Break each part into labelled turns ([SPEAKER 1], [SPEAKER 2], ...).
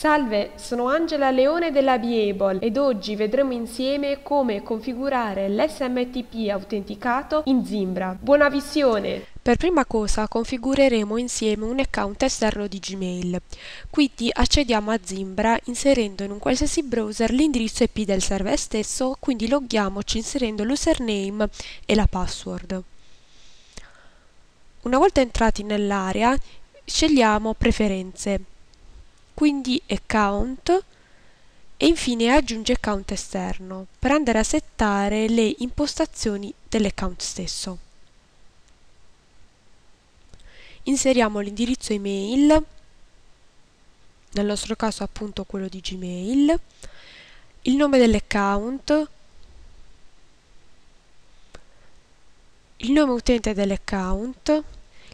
[SPEAKER 1] Salve, sono Angela Leone della Biable ed oggi vedremo insieme come configurare l'SMTP autenticato in Zimbra. Buona visione! Per prima cosa configureremo insieme un account esterno di Gmail. Quindi accediamo a Zimbra inserendo in un qualsiasi browser l'indirizzo IP del server stesso, quindi loghiamoci inserendo l'username e la password. Una volta entrati nell'area, scegliamo Preferenze quindi account e infine aggiunge account esterno per andare a settare le impostazioni dell'account stesso. Inseriamo l'indirizzo email, nel nostro caso appunto quello di Gmail, il nome dell'account, il nome utente dell'account,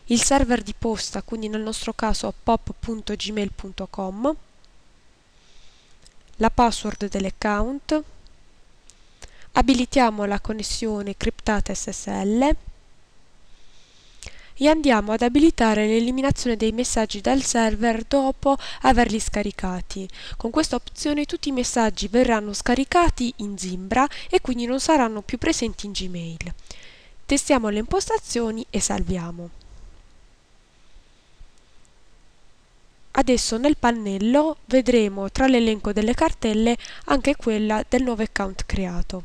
[SPEAKER 1] il server di posta, quindi nel nostro caso pop.gmail.com, la password dell'account, abilitiamo la connessione criptata SSL e andiamo ad abilitare l'eliminazione dei messaggi dal server dopo averli scaricati. Con questa opzione tutti i messaggi verranno scaricati in Zimbra e quindi non saranno più presenti in Gmail. Testiamo le impostazioni e salviamo. Adesso nel pannello vedremo tra l'elenco delle cartelle anche quella del nuovo account creato.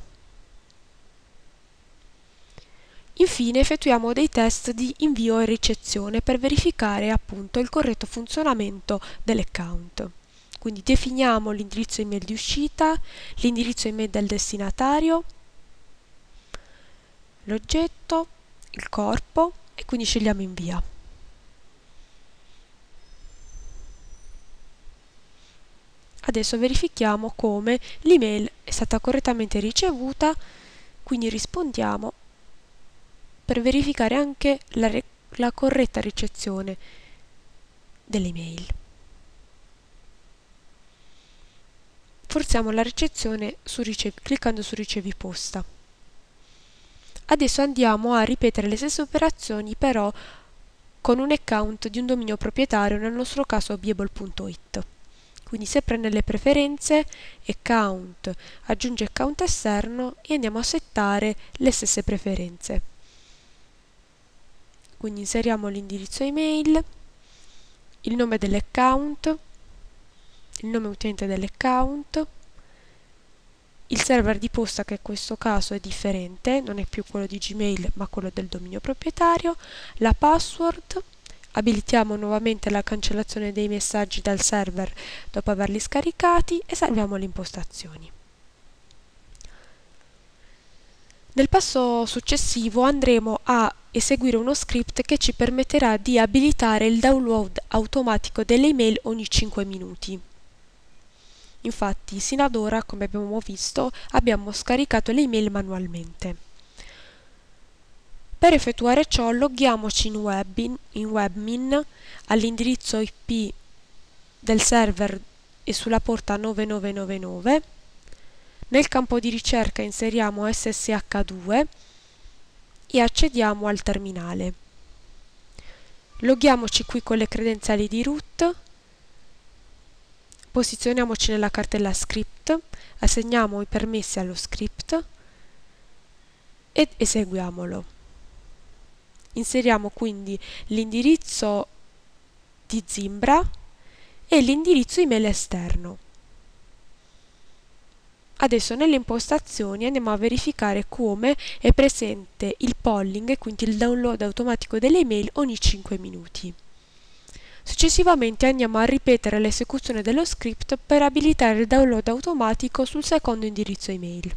[SPEAKER 1] Infine effettuiamo dei test di invio e ricezione per verificare appunto il corretto funzionamento dell'account. Quindi definiamo l'indirizzo email di uscita, l'indirizzo email del destinatario, l'oggetto, il corpo e quindi scegliamo invia. adesso verifichiamo come l'email è stata correttamente ricevuta quindi rispondiamo per verificare anche la, la corretta ricezione dell'email forziamo la ricezione su cliccando su ricevi posta adesso andiamo a ripetere le stesse operazioni però con un account di un dominio proprietario, nel nostro caso biebol.it quindi sempre nelle preferenze account aggiunge account esterno e andiamo a settare le stesse preferenze quindi inseriamo l'indirizzo email il nome dell'account il nome utente dell'account il server di posta che in questo caso è differente non è più quello di Gmail ma quello del dominio proprietario la password Abilitiamo nuovamente la cancellazione dei messaggi dal server dopo averli scaricati e salviamo le impostazioni. Nel passo successivo andremo a eseguire uno script che ci permetterà di abilitare il download automatico delle email ogni 5 minuti. Infatti, sino ad ora, come abbiamo visto, abbiamo scaricato le email manualmente. Per effettuare ciò loghiamoci in, webin, in webmin all'indirizzo IP del server e sulla porta 9999. Nel campo di ricerca inseriamo SSH2 e accediamo al terminale. Loghiamoci qui con le credenziali di root, posizioniamoci nella cartella script, assegniamo i permessi allo script ed eseguiamolo inseriamo quindi l'indirizzo di Zimbra e l'indirizzo email esterno. Adesso nelle impostazioni andiamo a verificare come è presente il polling, quindi il download automatico delle email ogni 5 minuti. Successivamente andiamo a ripetere l'esecuzione dello script per abilitare il download automatico sul secondo indirizzo email.